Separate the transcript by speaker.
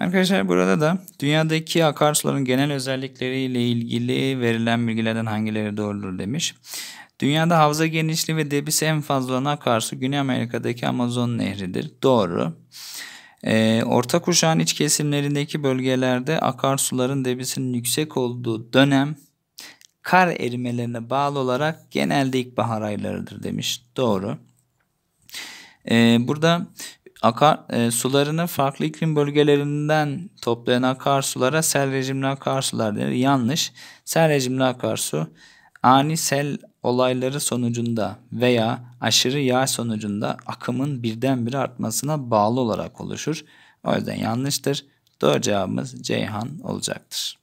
Speaker 1: Arkadaşlar burada da
Speaker 2: dünyadaki akarsuların genel özellikleriyle ilgili verilen bilgilerden hangileri doğrudur demiş. Dünyada havza genişliği ve debisi en fazla olan akarsu Güney Amerika'daki Amazon nehridir. Doğru. Ee, orta kuşağın iç kesimlerindeki bölgelerde akarsuların debisinin yüksek olduğu dönem kar erimelerine bağlı olarak genelde ilkbahar aylarıdır demiş. Doğru. Ee, burada akar e, sularını farklı iklim bölgelerinden toplayan akarsulara sel rejimli akarsular denir. Yanlış. Sel rejimli akarsu ani sel olayları sonucunda veya aşırı yağ sonucunda akımın birdenbire artmasına bağlı olarak oluşur. O yüzden yanlıştır. Doğru cevabımız Ceyhan olacaktır.